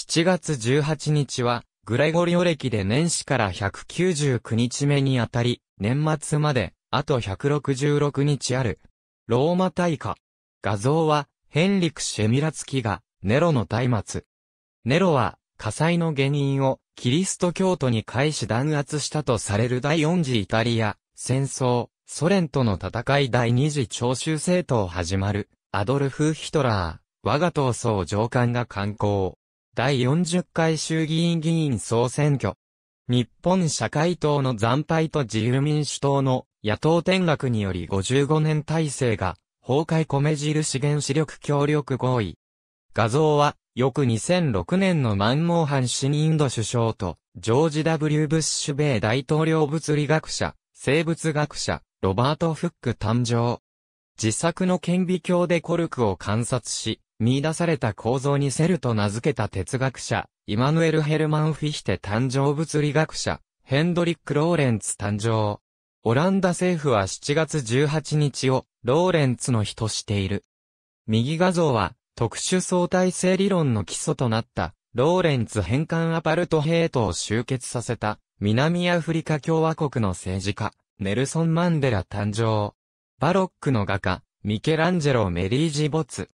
7月18日は、グレゴリオ歴で年始から199日目にあたり、年末まで、あと166日ある。ローマ大火。画像は、ヘンリク・シェミラツキが、ネロの松明。ネロは、火災の原因を、キリスト教徒に返し弾圧したとされる第4次イタリア、戦争、ソ連との戦い第2次徴収政党始まる、アドルフ・ヒトラー、我が闘争上官が観光。第40回衆議院議員総選挙。日本社会党の惨敗と自由民主党の野党転落により55年体制が崩壊米印原子力協力合意。画像は翌2006年のマンモーハン新インド首相とジョージ W. ブッシュ米大統領物理学者、生物学者、ロバート・フック誕生。自作の顕微鏡でコルクを観察し、見出された構造にセルと名付けた哲学者、イマヌエル・ヘルマン・フィヒテ誕生物理学者、ヘンドリック・ローレンツ誕生。オランダ政府は7月18日を、ローレンツの日としている。右画像は、特殊相対性理論の基礎となった、ローレンツ変換アパルトヘイトを集結させた、南アフリカ共和国の政治家、ネルソン・マンデラ誕生。バロックの画家、ミケランジェロ・メリージ・ボツ。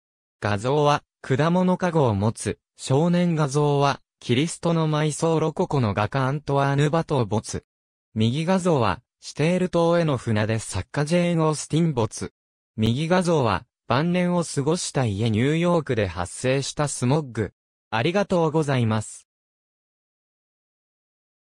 画像は、果物かごを持つ、少年画像は、キリストの埋葬ロココの画家アントワーヌ・バトーボツ。右画像は、シテール島への船で作家ジェーン・オースティンボツ。右画像は、晩年を過ごした家ニューヨークで発生したスモッグ。ありがとうございます。